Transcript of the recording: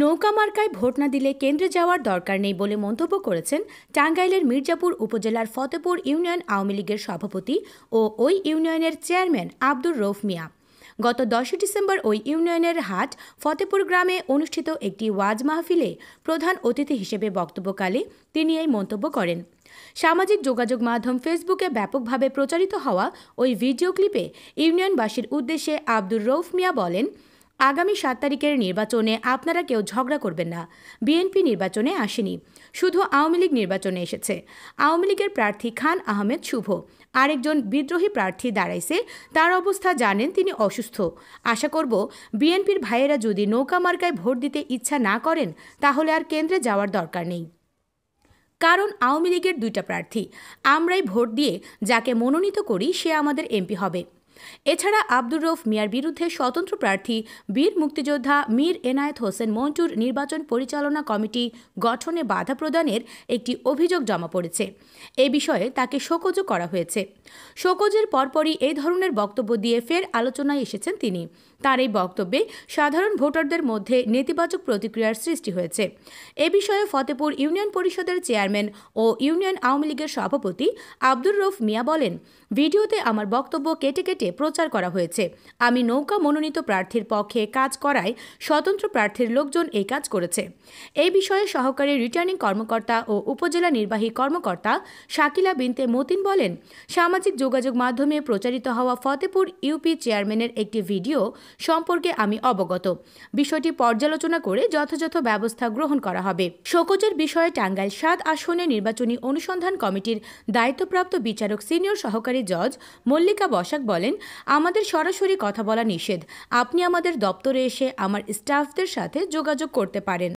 নৌকা মার্কায় ভোট না দিলে কেন্দ্রে যাওয়ার দরকার নেই বলে মন্তব্য করেছেন টাঙ্গাইলের মির্জাপুর উপজেলার ফতেপুর ইউনিয়ন আওয়ামী লীগের সভাপতি ও ওই ইউনিয়নের চেয়ারম্যান আব্দুর রৌফ মিয়া গত দশই ডিসেম্বর ওই ইউনিয়নের হাট ফতেপুর গ্রামে অনুষ্ঠিত একটি ওয়াজ মাহফিলে প্রধান অতিথি হিসেবে বক্তব্যকালে তিনি এই মন্তব্য করেন সামাজিক যোগাযোগ মাধ্যম ফেসবুকে ব্যাপকভাবে প্রচারিত হওয়া ওই ভিডিও ক্লিপে ইউনিয়নবাসীর উদ্দেশ্যে আব্দুর রৌফ মিয়া বলেন আগামী সাত তারিখের নির্বাচনে আপনারা কেউ ঝগড়া করবেন না বিএনপি নির্বাচনে আসেনি শুধু আওয়ামী লীগ নির্বাচনে এসেছে আওয়ামী লীগের প্রার্থী খান আহমেদ শুভ আরেকজন বিদ্রোহী প্রার্থী দাঁড়াইছে তার অবস্থা জানেন তিনি অসুস্থ আশা করব বিএনপির ভাইয়েরা যদি নৌকা মার্কায় ভোট দিতে ইচ্ছা না করেন তাহলে আর কেন্দ্রে যাওয়ার দরকার নেই কারণ আওয়ামী লীগের দুইটা প্রার্থী আমরাই ভোট দিয়ে যাকে মনোনীত করি সে আমাদের এমপি হবে এছাড়া আব্দুর রৌফ মিয়ার বিরুদ্ধে স্বতন্ত্র প্রার্থী বীর মুক্তিযোদ্ধা মীর এনায়েত হোসেন মন্টুর নির্বাচন পরিচালনা কমিটি গঠনে বাধা প্রদানের একটি অভিযোগ জমা পড়েছে এ বিষয়ে তাকে শোকজও করা হয়েছে শোকজের পরপরই এই ধরনের বক্তব্য দিয়ে ফের আলোচনায় এসেছেন তিনি তার এই বক্তব্যে সাধারণ ভোটারদের মধ্যে নেতিবাচক প্রতিক্রিয়ার সৃষ্টি হয়েছে এ বিষয়ে ফতেপুর ইউনিয়ন পরিষদের চেয়ারম্যান ও ইউনিয়ন আওয়ামী লীগের সভাপতি আব্দুর রৌফ মিয়া বলেন ভিডিওতে আমার বক্তব্য কেটে কেটে প্রচার করা হয়েছে আমি নৌকা মনোনীত প্রার্থীর পক্ষে কাজ করায় স্বতন্ত্র প্রার্থীর লোকজন এই কাজ করেছে এই বিষয়ে সহকারী রিটার্নিং কর্মকর্তা ও উপজেলা নির্বাহী কর্মকর্তা শাকিলা বিনতে মতিন বলেন সামাজিক যোগাযোগ মাধ্যমে প্রচারিত হওয়া ফতেপুর ইউপি চেয়ারম্যানের একটি ভিডিও সম্পর্কে আমি অবগত বিষয়টি পর্যালোচনা করে যথাযথ ব্যবস্থা গ্রহণ করা হবে শোকজের বিষয়ে টাঙ্গাইল সাত আসনে নির্বাচনী অনুসন্ধান কমিটির দায়িত্বপ্রাপ্ত বিচারক সিনিয়র সহকারী জজ মল্লিকা বসাক বলেন আমাদের সরাসরি কথা বলা নিষেধ আপনি আমাদের দপ্তরে এসে আমার স্টাফদের সাথে যোগাযোগ করতে পারেন